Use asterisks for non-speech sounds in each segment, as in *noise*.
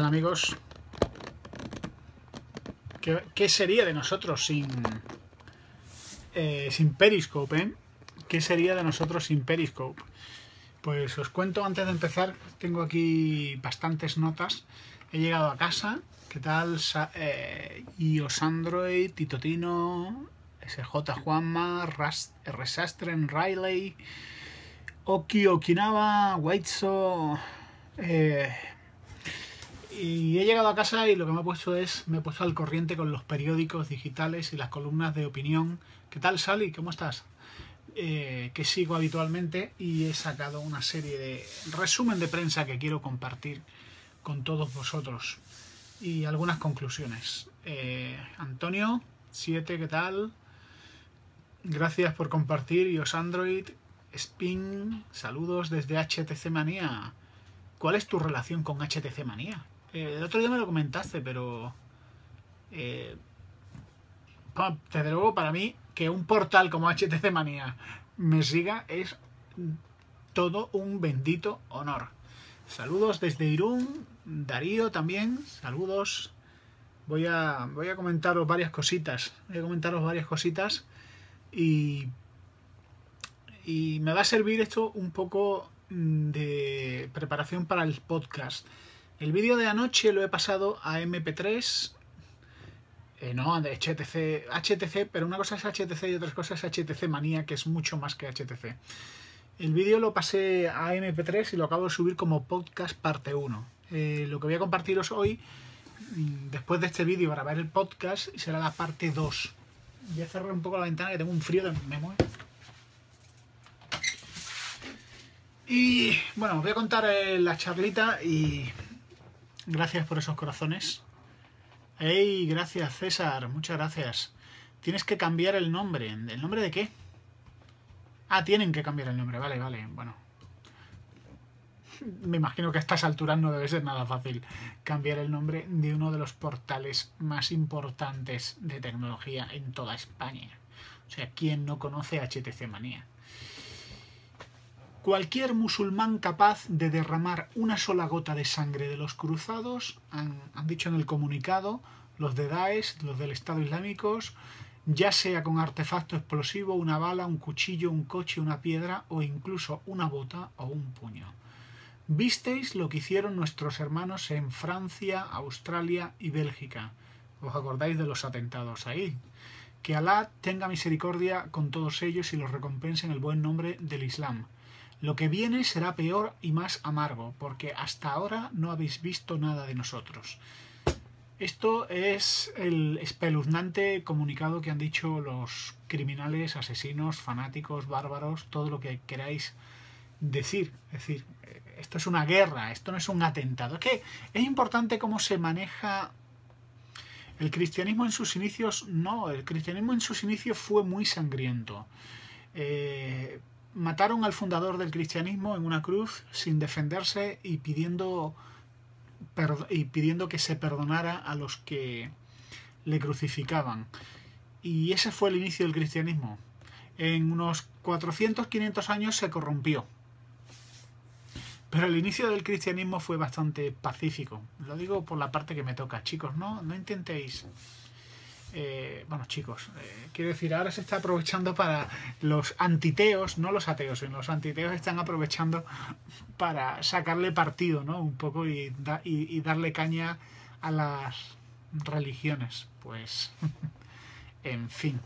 amigos? ¿Qué, sería de nosotros sin, eh, sin Periscope? Eh? ¿Qué sería de nosotros sin Periscope? Pues os cuento antes de empezar, tengo aquí bastantes notas. He llegado a casa, ¿qué tal? Eh, iOS Android, Titotino, SJ Juanma, Resastren Riley, Oki Okinawa, Waitso, eh, y he llegado a casa y lo que me ha puesto es, me he puesto al corriente con los periódicos digitales y las columnas de opinión. ¿Qué tal, Sally? ¿Cómo estás? Eh, que sigo habitualmente y he sacado una serie de resumen de prensa que quiero compartir con todos vosotros y algunas conclusiones. Eh, Antonio, 7, ¿qué tal? Gracias por compartir, os Android, Spin, saludos desde HTC Manía. ¿Cuál es tu relación con HTC Manía? Eh, el otro día me lo comentaste, pero. Eh, desde luego, para mí, que un portal como HTC Manía me siga es todo un bendito honor. Saludos desde Irún, Darío también, saludos. Voy a, voy a comentaros varias cositas. Voy a comentaros varias cositas y. Y me va a servir esto un poco mm, de preparación para el podcast. El vídeo de anoche lo he pasado a MP3. Eh, no, de HTC, HTC, pero una cosa es HTC y otra cosa es HTC Manía, que es mucho más que HTC. El vídeo lo pasé a MP3 y lo acabo de subir como podcast parte 1. Eh, lo que voy a compartiros hoy, mm, después de este vídeo, para ver el podcast, será la parte 2. Voy a cerrar un poco la ventana que tengo un frío de memoria. Y bueno, os voy a contar eh, la charlita y Gracias por esos corazones. ¡Ey! Gracias, César. Muchas gracias. Tienes que cambiar el nombre. ¿El nombre de qué? Ah, tienen que cambiar el nombre. Vale, vale. Bueno. Me imagino que a estas alturas no debe ser nada fácil cambiar el nombre de uno de los portales más importantes de tecnología en toda España. O sea, ¿quién no conoce HTC Manía? Cualquier musulmán capaz de derramar una sola gota de sangre de los cruzados, han, dicho en el comunicado, los de Daesh, los del Estado Islámico, ya sea con artefacto explosivo, una bala, un cuchillo, un coche, una piedra o incluso una bota o un puño. Visteis lo que hicieron nuestros hermanos en Francia, Australia y Bélgica. ¿Os acordáis de los atentados ahí? Que Alá tenga misericordia con todos ellos y los recompense en el buen nombre del Islam. Lo que viene será peor y más amargo, porque hasta ahora no habéis visto nada de nosotros. Esto es el espeluznante comunicado que han dicho los criminales, asesinos, fanáticos, bárbaros, todo lo que queráis decir. Es decir, esto es una guerra, esto no es un atentado. Es que es importante cómo se maneja el cristianismo en sus inicios. No, el cristianismo en sus inicios fue muy sangriento. Eh, Mataron al fundador del cristianismo en una cruz sin defenderse y pidiendo, y pidiendo que se perdonara a los que le crucificaban. Y ese fue el inicio del cristianismo. En unos 400-500 años se corrompió. Pero el inicio del cristianismo fue bastante pacífico. Lo digo por la parte que me toca, chicos, no, no intentéis eh, bueno chicos, eh, quiero decir, ahora se está aprovechando para los antiteos, no los ateos, sino los antiteos están aprovechando para sacarle partido, ¿no? Un poco y, darle caña a las religiones, pues, *laughs* en fin.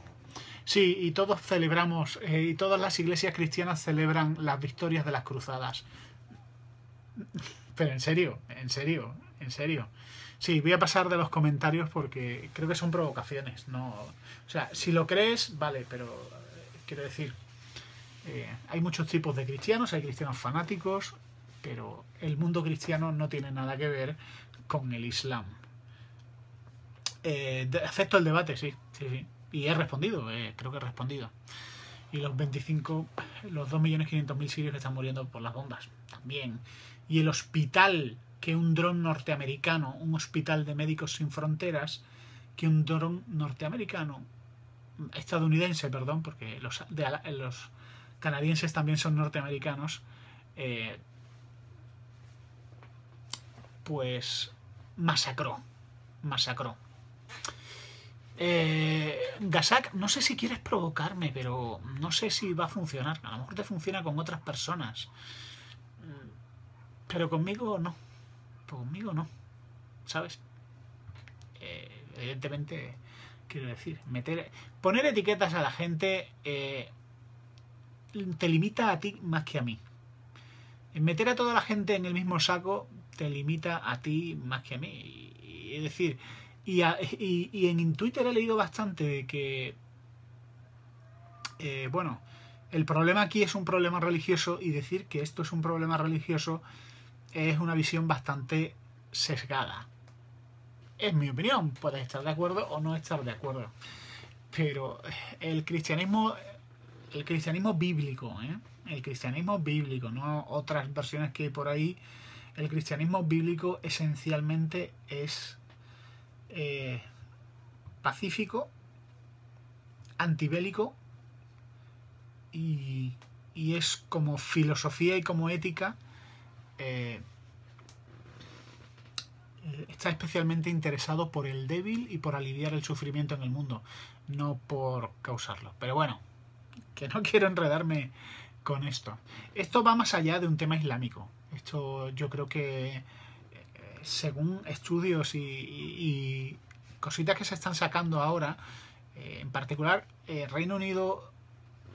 Sí, y todos celebramos, eh, y todas las iglesias cristianas celebran las victorias de las cruzadas. Pero en serio, en serio, en serio. Sí, voy a pasar de los comentarios porque creo que son provocaciones, ¿no? O sea, si lo crees, vale, pero eh, quiero decir, eh, hay muchos tipos de cristianos, hay cristianos fanáticos, pero el mundo cristiano no tiene nada que ver con el Islam. Eh, acepto el debate, sí, sí, sí. Y he respondido, creo que he respondido. Y los 25, los 2.500.000 sirios que están muriendo por las bombas, también. Y el hospital que un dron norteamericano, un hospital de médicos sin fronteras, que un dron norteamericano, estadounidense, perdón, porque los, canadienses también son norteamericanos, eh, pues masacró, masacró. Eh, no sé si quieres provocarme, pero no sé si va a funcionar. A lo mejor te funciona con otras personas, mm, pero conmigo no conmigo no, ¿sabes? Eh, evidentemente, quiero decir, meter, poner etiquetas a la gente eh, te limita a ti más que a mí. Meter a toda la gente en el mismo saco te limita a ti más que a mí. es decir, y, y, en Twitter he leído bastante de que, eh, bueno, el problema aquí es un problema religioso y decir que esto es un problema religioso es una visión bastante sesgada. Es mi opinión, puedes estar de acuerdo o no estar de acuerdo. Pero eh, el cristianismo, el cristianismo bíblico, ¿eh? el cristianismo bíblico, no otras versiones que hay por ahí, el cristianismo bíblico esencialmente es eh, pacífico, antibélico y, y es como filosofía y como ética eh, está especialmente interesado por el débil y por aliviar el sufrimiento en el mundo, no por causarlo. Pero bueno, que no *laughs* quiero enredarme con esto. Esto va más allá de un tema islámico. Esto yo creo que eh, según estudios y, cositas que se están sacando ahora, eh, en particular Reino Unido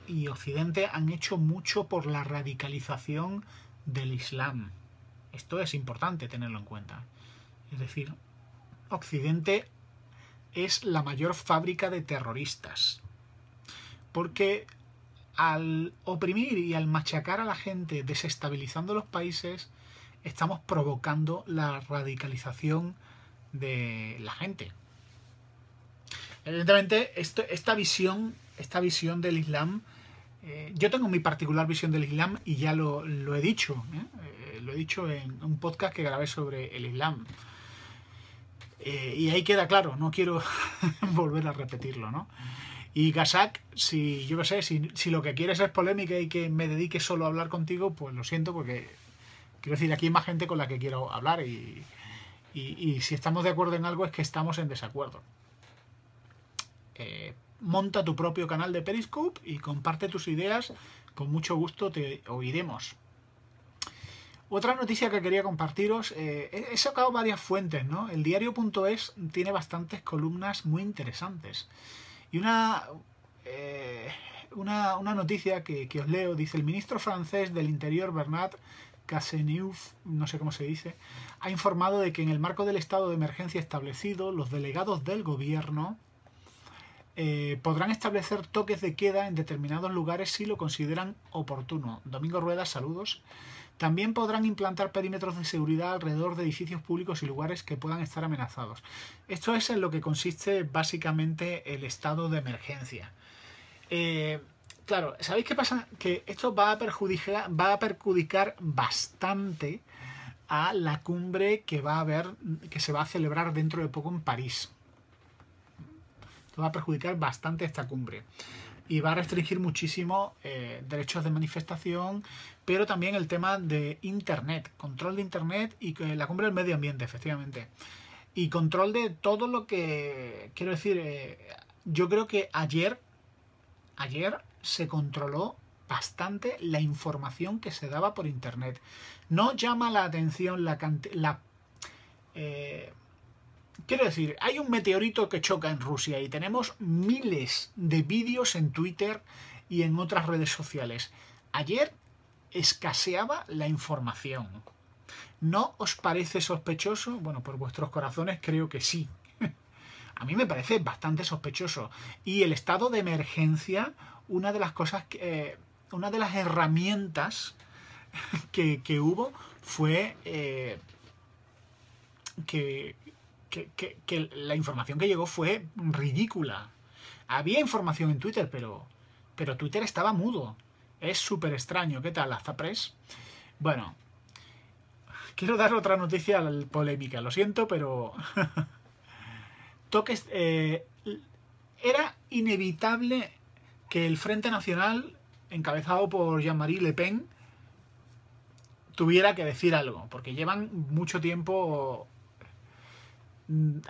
y Occidente han hecho mucho por la radicalización del Islam. Esto es importante tenerlo en cuenta. Es decir, Occidente es la mayor fábrica de terroristas. Porque al oprimir y al machacar a la gente, desestabilizando los países, estamos provocando la radicalización de la gente. Evidentemente, esta, visión, esta visión del Islam eh, yo tengo mi particular visión del Islam y ya lo, he dicho, ¿eh? Eh, lo he dicho en un podcast que grabé sobre el Islam. y ahí queda claro, no quiero *laughs* volver a repetirlo, ¿no? Y Gazak, si yo sé, si, lo que quieres es polémica y que me dedique solo a hablar contigo, pues lo siento porque quiero decir, aquí hay más gente con la que quiero hablar y, si estamos de acuerdo en algo es que estamos en desacuerdo. Eh, monta tu propio canal de Periscope y comparte tus ideas. Con mucho gusto te oiremos. Otra noticia que quería compartiros, eh, he sacado varias fuentes, ¿no? El diario.es tiene bastantes columnas muy interesantes. Y una, eh, una, una, noticia que, os leo, dice el ministro francés del Interior Bernard Cazeneuve, no sé cómo se dice, ha informado de que en el marco del estado de emergencia establecido, los delegados del gobierno eh, podrán establecer toques de queda en determinados lugares si lo consideran oportuno. Domingo Rueda, saludos. También podrán implantar perímetros de seguridad alrededor de edificios públicos y lugares que puedan estar amenazados. Esto es en lo que consiste básicamente el estado de emergencia. Eh, claro, ¿sabéis qué pasa? Que esto va a perjudicar, va a perjudicar bastante a la cumbre que va a haber, que se va a celebrar dentro de poco en París. Esto va a perjudicar bastante esta cumbre y va a restringir muchísimo eh, derechos de manifestación, pero también el tema de Internet, control de Internet y la cumbre del medio ambiente, efectivamente. Y control de todo lo que, quiero decir, eh, yo creo que ayer, ayer se controló bastante la información que se daba por Internet. No llama la atención la cantidad... Eh, Quiero decir, hay un meteorito que choca en Rusia y tenemos miles de vídeos en Twitter y en otras redes sociales. Ayer escaseaba la información. ¿No os parece sospechoso? Bueno, por vuestros corazones creo que sí. *laughs* A mí me parece bastante sospechoso. Y el estado de emergencia, una de las cosas que... Eh, una de las herramientas *laughs* que, hubo fue eh, que que, la información que llegó fue ridícula. Había información en Twitter, pero, pero Twitter estaba mudo. Es súper extraño. ¿Qué tal, Azapres? Bueno, quiero dar otra noticia polémica. Lo siento, pero... *laughs* Toques... Eh, era inevitable que el Frente Nacional, encabezado por Jean-Marie Le Pen, tuviera que decir algo, porque llevan mucho tiempo Mm,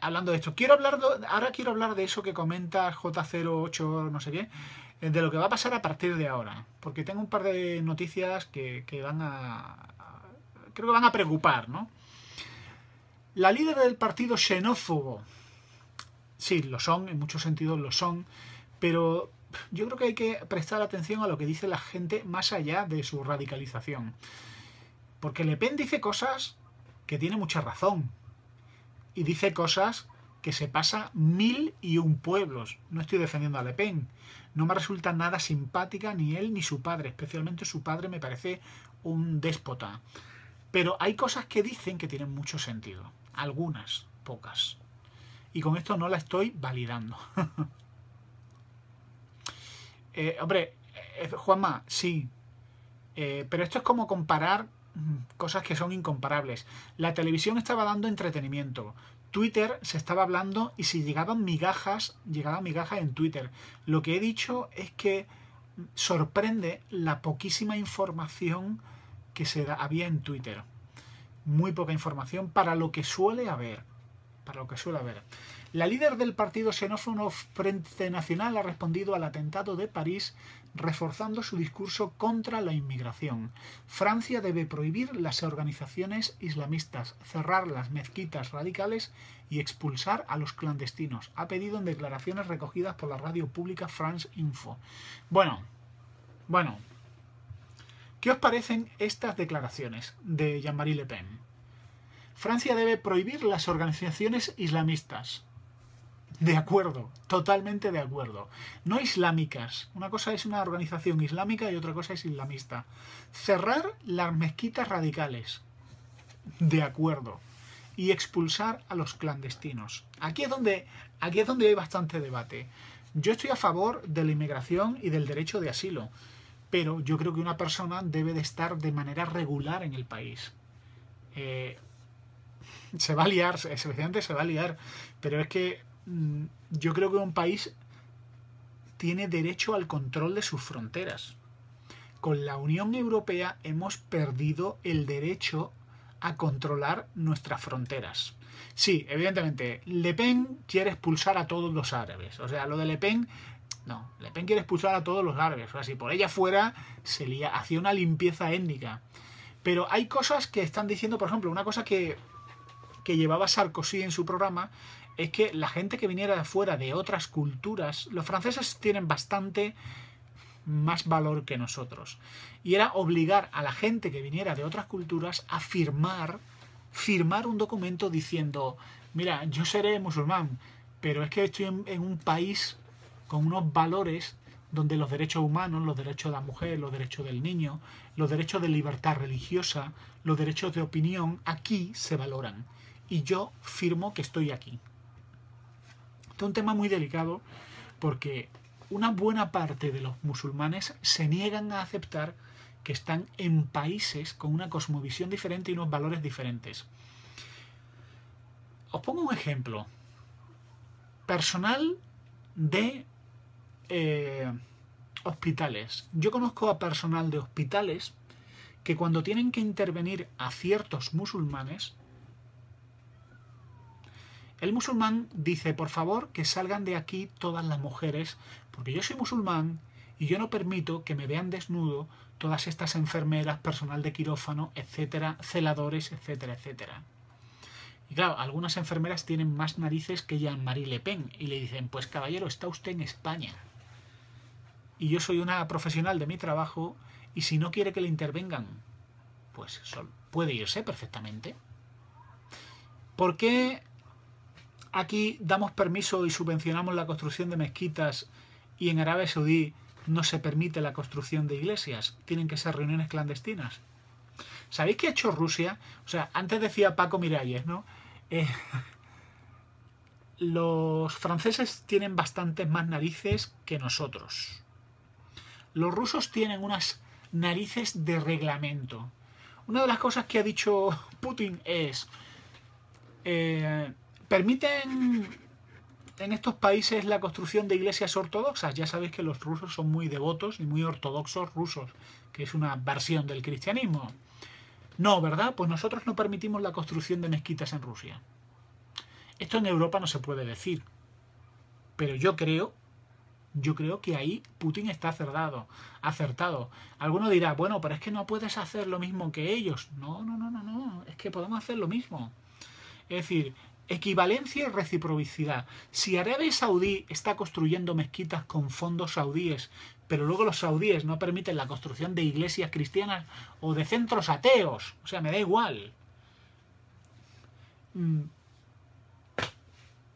hablando de esto, quiero hablar ahora quiero hablar de eso que comenta J08, no sé qué, eh, de lo que va a pasar a partir de ahora, porque tengo un par de noticias que, que van a, creo que van a preocupar, ¿no? La líder del partido xenófobo, sí, lo son, en muchos sentidos lo son, pero yo creo que hay que prestar atención a lo que dice la gente más allá de su radicalización. Porque Le Pen dice cosas que tiene mucha razón, y dice cosas que se pasa mil y un pueblos. No estoy defendiendo a Le Pen. No me resulta nada simpática ni él ni su padre. Especialmente su padre me parece un déspota. Pero hay cosas que dicen que tienen mucho sentido. Algunas, pocas. Y con esto no la estoy validando. *laughs* Eh, hombre, eh, Juanma, sí. Eh, pero esto es como comparar cosas que son incomparables. La televisión estaba dando entretenimiento. Twitter se estaba hablando y si llegaban migajas, llegaban migajas en Twitter. Lo que he dicho es que sorprende la poquísima información que se había en Twitter. Muy poca información para lo que suele haber para lo que suele haber. La líder del partido xenófono Frente Nacional ha respondido al atentado de París reforzando su discurso contra la inmigración. Francia debe prohibir las organizaciones islamistas, cerrar las mezquitas radicales y expulsar a los clandestinos, ha pedido en declaraciones recogidas por la radio pública France Info. Bueno, bueno, ¿qué os parecen estas declaraciones de Jean-Marie Le Pen? Francia debe prohibir las organizaciones islamistas. De acuerdo, totalmente de acuerdo. No islámicas. Una cosa es una organización islámica y otra cosa es islamista. Cerrar las mezquitas radicales. De acuerdo. Y expulsar a los clandestinos. Aquí es donde, aquí es donde hay bastante debate. Yo estoy a favor de la inmigración y del derecho de asilo, pero yo creo que una persona debe de estar de manera regular en el país. Eh, se va a liar, especialmente se va a liar, pero es que mm, yo creo que un país tiene derecho al control de sus fronteras. Con la Unión Europea hemos perdido el derecho a controlar nuestras fronteras. Sí, evidentemente, Le Pen quiere expulsar a todos los árabes. O sea, lo de Le Pen no, Le Pen quiere expulsar a todos los árabes. O sea, si por ella fuera, se hacía una limpieza étnica. Pero hay cosas que están diciendo, por ejemplo, una cosa que que llevaba Sarkozy en su programa es que la gente que viniera de fuera de otras culturas, los franceses tienen bastante más valor que nosotros. Y era obligar a la gente que viniera de otras culturas a firmar, firmar un documento diciendo, mira, yo seré musulmán, pero es que estoy en un país con unos valores donde los derechos humanos, los derechos de la mujer, los derechos del niño, los derechos de libertad religiosa, los derechos de opinión, aquí se valoran y yo firmo que estoy aquí. es un tema muy delicado porque una buena parte de los musulmanes se niegan a aceptar que están en países con una cosmovisión diferente y unos valores diferentes. Os pongo un ejemplo personal de eh, hospitales. Yo conozco a personal de hospitales que cuando tienen que intervenir a ciertos musulmanes, el musulmán dice, por favor, que salgan de aquí todas las mujeres, porque yo soy musulmán y yo no permito que me vean desnudo todas estas enfermeras, personal de quirófano, etcétera, celadores, etcétera, etcétera. Y claro, algunas enfermeras tienen más narices que Jean-Marie Le Pen y le dicen, pues caballero, está usted en España. Y yo soy una profesional de mi trabajo y si no quiere que le intervengan, pues puede irse perfectamente. ¿Por qué aquí damos permiso y subvencionamos la construcción de mezquitas y en Arabia Saudí no se permite la construcción de iglesias, tienen que ser reuniones clandestinas. ¿Sabéis qué ha hecho Rusia? O sea, antes decía Paco Miralles, ¿no? Eh, *laughs* los franceses tienen bastantes más narices que nosotros. Los rusos tienen unas narices de reglamento. Una de las cosas que ha dicho *laughs* Putin es... Eh, permiten en estos países la construcción de iglesias ortodoxas. Ya sabéis que los rusos son muy devotos y muy ortodoxos rusos, que es una versión del cristianismo. No, ¿verdad? Pues nosotros no permitimos la construcción de mezquitas en Rusia. Esto en Europa no se puede decir. Pero yo creo, yo creo que ahí Putin está acertado, acertado. Alguno dirá, bueno, pero es que no puedes hacer lo mismo que ellos. No, no, no, no, no. Es que podemos hacer lo mismo. Es decir, Equivalencia y reciprocidad. Si Arabia Saudí está construyendo mezquitas con fondos saudíes, pero luego los saudíes no permiten la construcción de iglesias cristianas o de centros ateos, o sea, me da igual. Mm.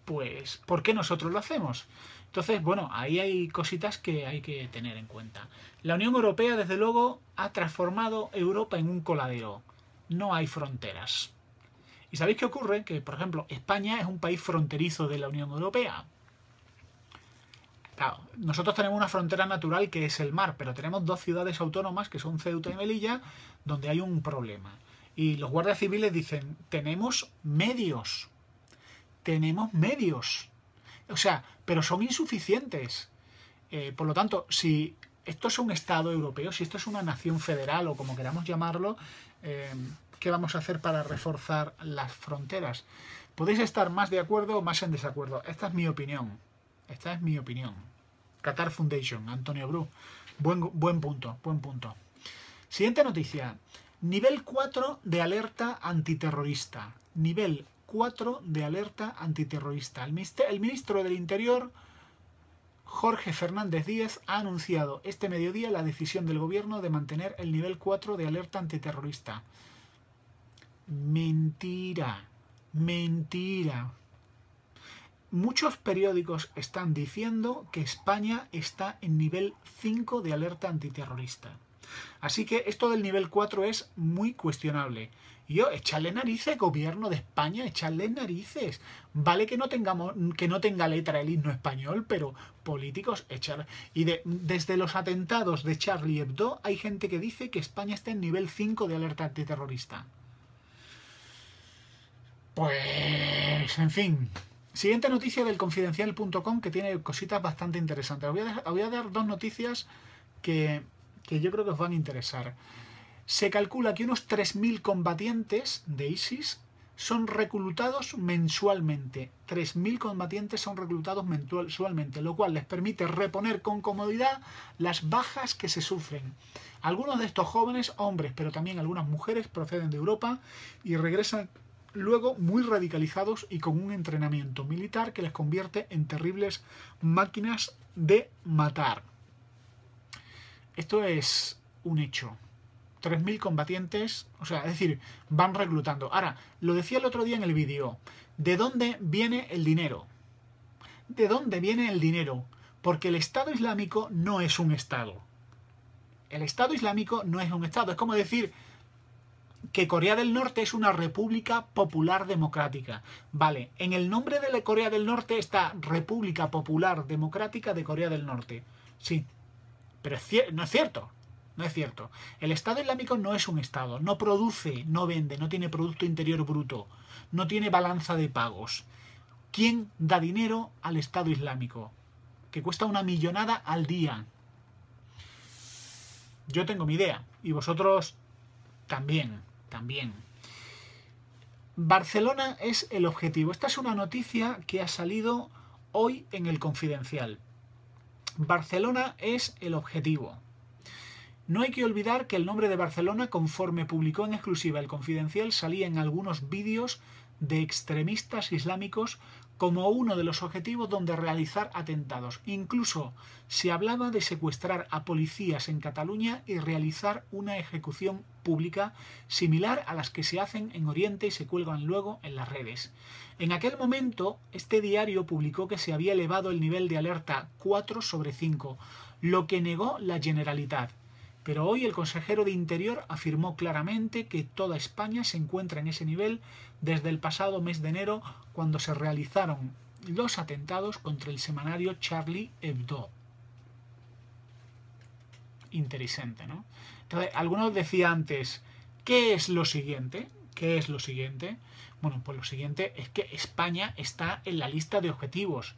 Pues, ¿por qué nosotros lo hacemos? Entonces, bueno, ahí hay cositas que hay que tener en cuenta. La Unión Europea, desde luego, ha transformado Europa en un coladero. No hay fronteras. ¿Y sabéis qué ocurre? Que, por ejemplo, España es un país fronterizo de la Unión Europea. Claro, nosotros tenemos una frontera natural que es el mar, pero tenemos dos ciudades autónomas que son Ceuta y Melilla, donde hay un problema. Y los guardias civiles dicen, tenemos medios, tenemos medios. O sea, pero son insuficientes. Eh, por lo tanto, si esto es un Estado europeo, si esto es una nación federal o como queramos llamarlo, eh, qué vamos a hacer para reforzar las fronteras. Podéis estar más de acuerdo o más en desacuerdo. Esta es mi opinión. Esta es mi opinión. Qatar Foundation, Antonio Bru. Buen, punto, buen punto. Siguiente noticia. Nivel 4 de alerta antiterrorista. Nivel 4 de alerta antiterrorista. El, el ministro del Interior, Jorge Fernández Díez, ha anunciado este mediodía la decisión del gobierno de mantener el nivel 4 de alerta antiterrorista. Mentira, mentira. Muchos periódicos están diciendo que España está en nivel 5 de alerta antiterrorista. Así que esto del nivel 4 es muy cuestionable. Yo, echarle narices, gobierno de España, echarle narices. Vale que no tengamos, que no tenga letra el himno español, pero políticos echar. Y desde los atentados de Charlie Hebdo hay gente que dice que España está en nivel 5 de alerta antiterrorista. Pues, en fin. Siguiente noticia del confidencial.com que tiene cositas bastante interesantes. voy a, dar dos noticias que, que, yo creo que os van a interesar. Se calcula que unos 3.000 combatientes de ISIS son reclutados mensualmente. 3.000 combatientes son reclutados mensualmente, lo cual les permite reponer con comodidad las bajas que se sufren. Algunos de estos jóvenes, hombres, pero también algunas mujeres, proceden de Europa y regresan luego muy radicalizados y con un entrenamiento militar que les convierte en terribles máquinas de matar. Esto es un hecho. 3.000 combatientes, o sea, es decir, van reclutando. Ahora, lo decía el otro día en el vídeo, ¿de dónde viene el dinero? ¿De dónde viene el dinero? Porque el Estado Islámico no es un Estado. El Estado Islámico no es un Estado. Es como decir, que Corea del Norte es una república popular democrática. Vale, en el nombre de la Corea del Norte está República Popular Democrática de Corea del Norte. Sí, pero no es cierto. No es cierto. El Estado Islámico no es un Estado. No produce, no vende, no tiene Producto Interior Bruto, no tiene balanza de pagos. ¿Quién da dinero al Estado Islámico? Que cuesta una millonada al día. Yo tengo mi idea y vosotros también también. Barcelona es el objetivo. Esta es una noticia que ha salido hoy en el Confidencial. Barcelona es el objetivo. No hay que olvidar que el nombre de Barcelona, conforme publicó en exclusiva el Confidencial, salía en algunos vídeos de extremistas islámicos como uno de los objetivos donde realizar atentados. Incluso se hablaba de secuestrar a policías en Cataluña y realizar una ejecución pública similar a las que se hacen en Oriente y se cuelgan luego en las redes. En aquel momento, este diario publicó que se había elevado el nivel de alerta 4 sobre 5, lo que negó la Generalitat. Pero hoy el consejero de Interior afirmó claramente que toda España se encuentra en ese nivel desde el pasado mes de enero cuando se realizaron los atentados contra el semanario Charlie Hebdo. Interesante, ¿no? Entonces, algunos decían antes, ¿qué es lo siguiente? ¿Qué es lo siguiente? Bueno, pues lo siguiente es que España está en la lista de objetivos.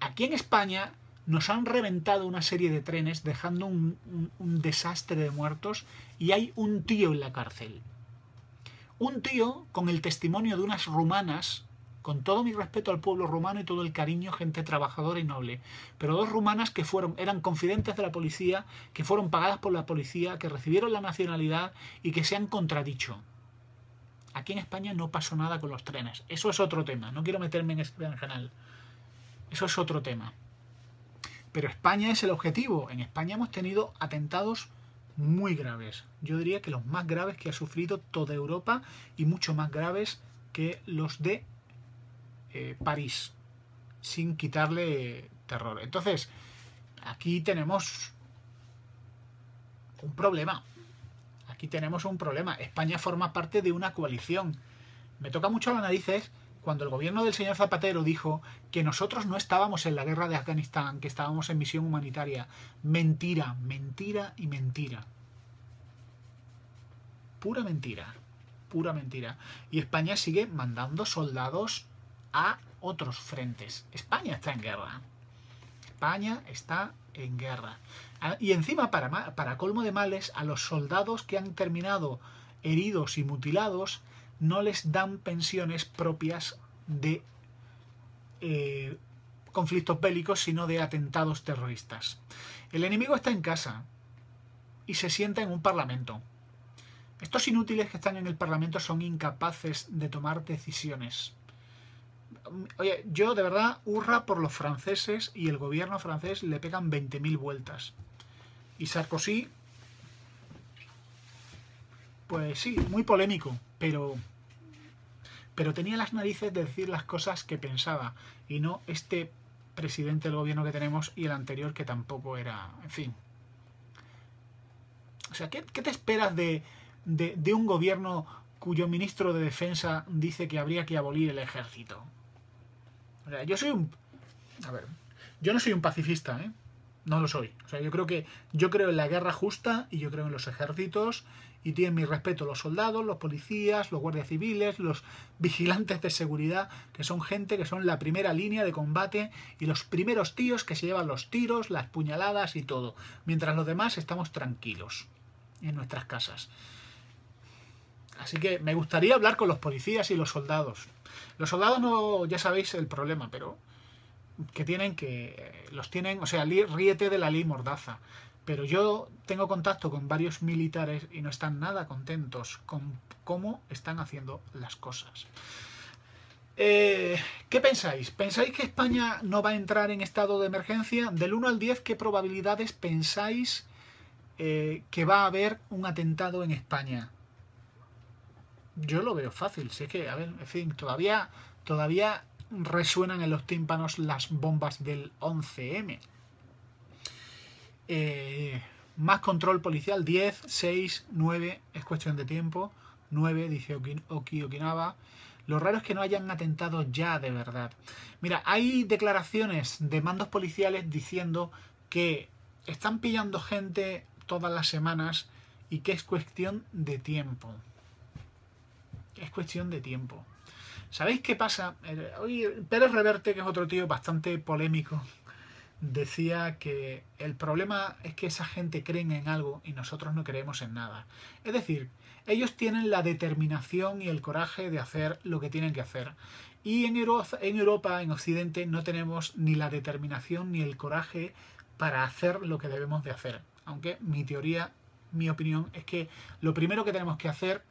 Aquí en España nos han reventado una serie de trenes dejando un desastre de muertos y hay un tío en la cárcel. Un tío con el testimonio de unas rumanas con todo mi respeto al pueblo rumano y todo el cariño, gente trabajadora y noble, pero dos rumanas que fueron, eran confidentes de la policía, que fueron pagadas por la policía, que recibieron la nacionalidad y que se han contradicho. Aquí en España no pasó nada con los trenes. Eso es otro tema. No quiero meterme en ese canal. Eso es otro tema. Pero España es el objetivo. En España hemos tenido atentados muy graves. Yo diría que los más graves que ha sufrido toda Europa y mucho más graves que los de eh, París, sin quitarle terror. Entonces, aquí tenemos un problema. Aquí tenemos un problema. España forma parte de una coalición. Me toca mucho las narices cuando el gobierno del señor Zapatero dijo que nosotros no estábamos en la guerra de Afganistán, que estábamos en misión humanitaria. Mentira, mentira y mentira. Pura mentira, pura mentira. Y España sigue mandando soldados a otros frentes. España está en guerra. España está en guerra. Ah, y encima, para, para colmo de males, a los soldados que han terminado heridos y mutilados, no les dan pensiones propias de eh, conflictos bélicos, sino de atentados terroristas. El enemigo está en casa y se sienta en un parlamento. Estos inútiles que están en el parlamento son incapaces de tomar decisiones. Oye, yo de verdad, hurra por los franceses y el gobierno francés le pegan 20.000 vueltas. Y Sarkozy, pues sí, muy polémico, pero pero tenía las narices de decir las cosas que pensaba y no este presidente del gobierno que tenemos y el anterior que tampoco era, en fin. O sea, ¿qué, te esperas de un gobierno cuyo ministro de defensa dice que habría que abolir el ejército? yo soy un... A ver, yo no soy un pacifista, ¿eh? No lo soy. O sea, yo creo que yo creo en la guerra justa y yo creo en los ejércitos y tienen mi respeto los soldados, los policías, los guardias civiles, los vigilantes de seguridad, que son gente que son la primera línea de combate y los primeros tíos que se llevan los tiros, las puñaladas y todo, mientras los demás estamos tranquilos en nuestras casas. Así que me gustaría hablar con los policías y los soldados. Los soldados no, ya sabéis el problema, pero que tienen que los tienen, o sea, ríete de la ley mordaza. Pero yo tengo contacto con varios militares y no están nada contentos con cómo están haciendo las cosas. Eh, ¿Qué pensáis? ¿Pensáis que España no va a entrar en estado de emergencia? Del 1 al 10, ¿qué probabilidades pensáis eh, que va a haber un atentado en España? yo lo veo fácil. sé que, a ver, en fin, todavía, todavía resuenan en los tímpanos las bombas del 11M. Eh, más control policial, 10, 6, 9, es cuestión de tiempo. 9, dice Oki, Oki Okinawa. Lo raro es que no hayan atentado ya de verdad. Mira, hay declaraciones de mandos policiales diciendo que están pillando gente todas las semanas y que es cuestión de tiempo es cuestión de tiempo. ¿Sabéis qué pasa? Hoy Pérez Reverte, que es otro tío bastante polémico, decía que el problema es que esa gente creen en algo y nosotros no creemos en nada. Es decir, ellos tienen la determinación y el coraje de hacer lo que tienen que hacer. Y en, en Europa, en Occidente, no tenemos ni la determinación ni el coraje para hacer lo que debemos de hacer. Aunque mi teoría, mi opinión, es que lo primero que tenemos que hacer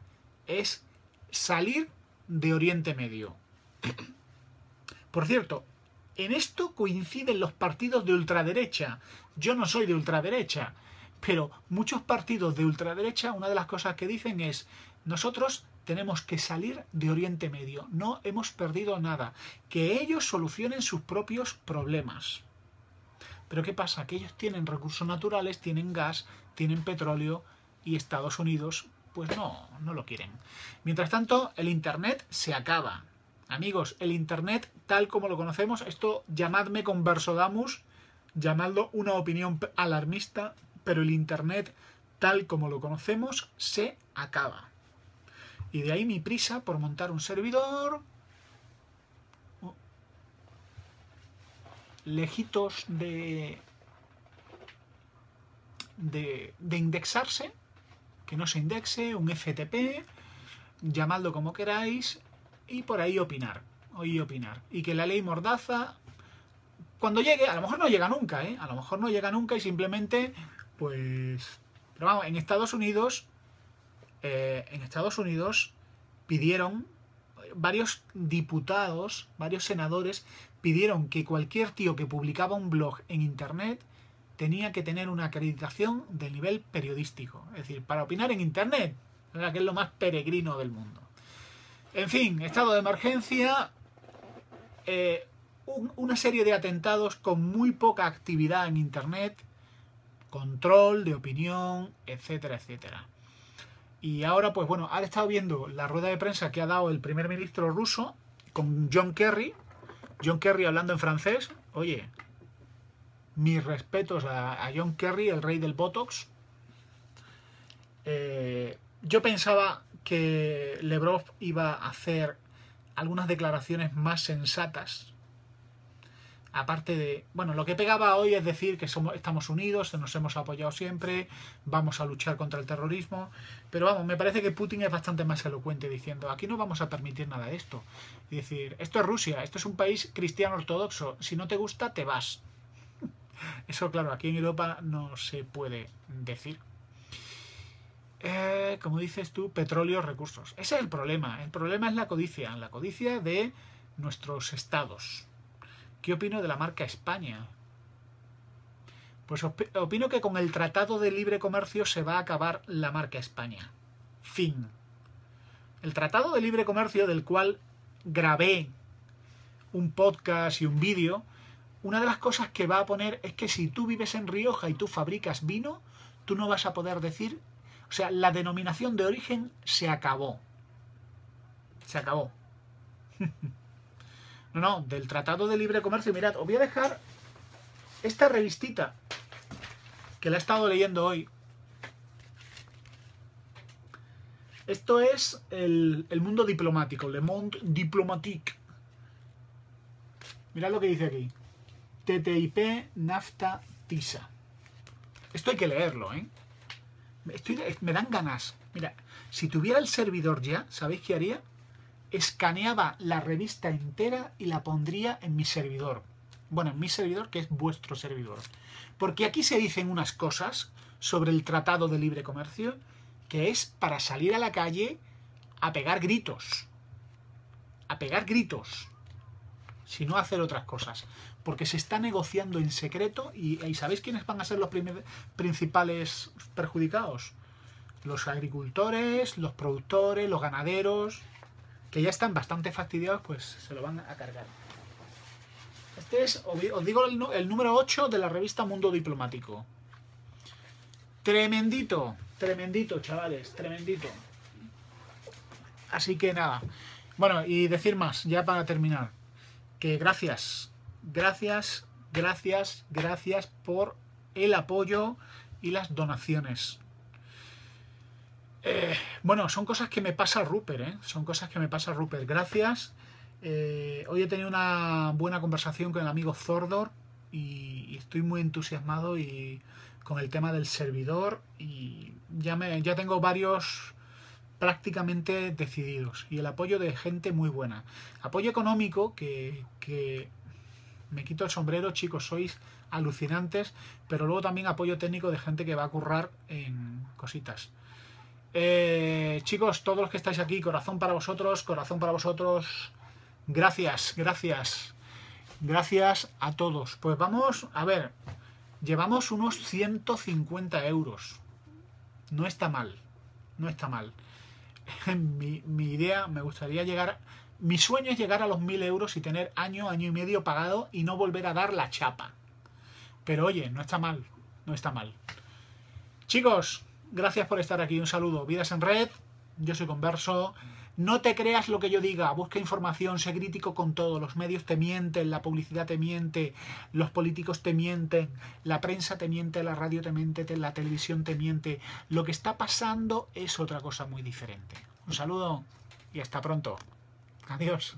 es salir de Oriente Medio. Por cierto, en esto coinciden los partidos de ultraderecha. Yo no soy de ultraderecha, pero muchos partidos de ultraderecha, una de las cosas que dicen es, nosotros tenemos que salir de Oriente Medio, no hemos perdido nada, que ellos solucionen sus propios problemas. Pero ¿qué pasa? Que ellos tienen recursos naturales, tienen gas, tienen petróleo y Estados Unidos pues no, no lo quieren. Mientras tanto, el Internet se acaba. Amigos, el Internet, tal como lo conocemos, esto llamadme con versodamus, llamadlo una opinión alarmista, pero el Internet, tal como lo conocemos, se acaba. Y de ahí mi prisa por montar un servidor, lejitos de, de, de, indexarse no se indexe, un FTP, llamadlo como queráis y por ahí opinar, y opinar. Y que la ley mordaza, cuando llegue, a lo mejor no llega nunca, ¿eh? A lo mejor no llega nunca y simplemente, pues... Pero vamos, en Estados Unidos, eh, en Estados Unidos pidieron, varios diputados, varios senadores, pidieron que cualquier tío que publicaba un blog en Internet tenía que tener una acreditación de nivel periodístico. Es decir, para opinar en Internet, que es lo más peregrino del mundo. En fin, estado de emergencia, eh, una serie de atentados con muy poca actividad en Internet, control de opinión, etcétera, etcétera. Y ahora, pues bueno, han estado viendo la rueda de prensa que ha dado el primer ministro ruso con John Kerry. John Kerry hablando en francés. Oye, mis respetos a, John Kerry, el rey del Botox. Eh, yo pensaba que Lebrov iba a hacer algunas declaraciones más sensatas. Aparte de, bueno, lo que pegaba hoy es decir que somos, estamos unidos, nos hemos apoyado siempre, vamos a luchar contra el terrorismo, pero vamos, me parece que Putin es bastante más elocuente diciendo, aquí no vamos a permitir nada de esto. Es decir, esto es Rusia, esto es un país cristiano ortodoxo, si no te gusta, te vas. Eso, claro, aquí en Europa no se puede decir. Eh, como dices tú, petróleo, recursos. Ese es el problema. El problema es la codicia, la codicia de nuestros estados. ¿Qué opino de la marca España? Pues opino que con el Tratado de Libre Comercio se va a acabar la marca España. Fin. El Tratado de Libre Comercio del cual grabé un podcast y un vídeo una de las cosas que va a poner es que si tú vives en Rioja y tú fabricas vino, tú no vas a poder decir, o sea, la denominación de origen se acabó. Se acabó. *laughs* No, no, del Tratado de Libre Comercio. Mirad, os voy a dejar esta revistita que la he estado leyendo hoy. Esto es el, el mundo diplomático, Le Monde Diplomatique. Mirad lo que dice aquí. TTIP, NAFTA, TISA. Esto hay que leerlo, ¿eh? me dan ganas. Mira, si tuviera el servidor ya, ¿sabéis qué haría? Escaneaba la revista entera y la pondría en mi servidor. Bueno, en mi servidor, que es vuestro servidor. Porque aquí se dicen unas cosas sobre el Tratado de Libre Comercio que es para salir a la calle a pegar gritos. A pegar gritos. Si no hacer otras cosas porque se está negociando en secreto y, ¿sabéis quiénes van a ser los principales perjudicados? Los agricultores, los productores, los ganaderos, que ya están bastante fastidiados, pues se lo van a cargar. Este es, os digo, el número 8 de la revista Mundo Diplomático. Tremendito, tremendito, chavales, tremendito. Así que nada. Bueno, y decir más, ya para terminar, que gracias Gracias, gracias, gracias por el apoyo y las donaciones. Eh, bueno, son cosas que me pasa Rupert, ¿eh? Son cosas que me pasa Rupert. Gracias. Eh, hoy he tenido una buena conversación con el amigo Zordor y, estoy muy entusiasmado y con el tema del servidor y ya, me, ya tengo varios prácticamente decididos y el apoyo de gente muy buena. Apoyo económico que, que me quito el sombrero, chicos, sois alucinantes, pero luego también apoyo técnico de gente que va a currar en cositas. Eh, chicos, todos los que estáis aquí, corazón para vosotros, corazón para vosotros. Gracias, gracias. Gracias a todos. Pues vamos, a ver, llevamos unos 150 euros. No está mal, no está mal. *laughs* mi idea, me gustaría llegar mi sueño es llegar a los 1000 euros y tener año, año y medio pagado y no volver a dar la chapa. Pero oye, no está mal, no está mal. Chicos, gracias por estar aquí. Un saludo. Vidas en red, yo soy converso. No te creas lo que yo diga, busca información, sé crítico con todo. Los medios te mienten, la publicidad te miente, los políticos te mienten, la prensa te miente, la radio te miente, la televisión te miente. Lo que está pasando es otra cosa muy diferente. Un saludo y hasta pronto. Adiós.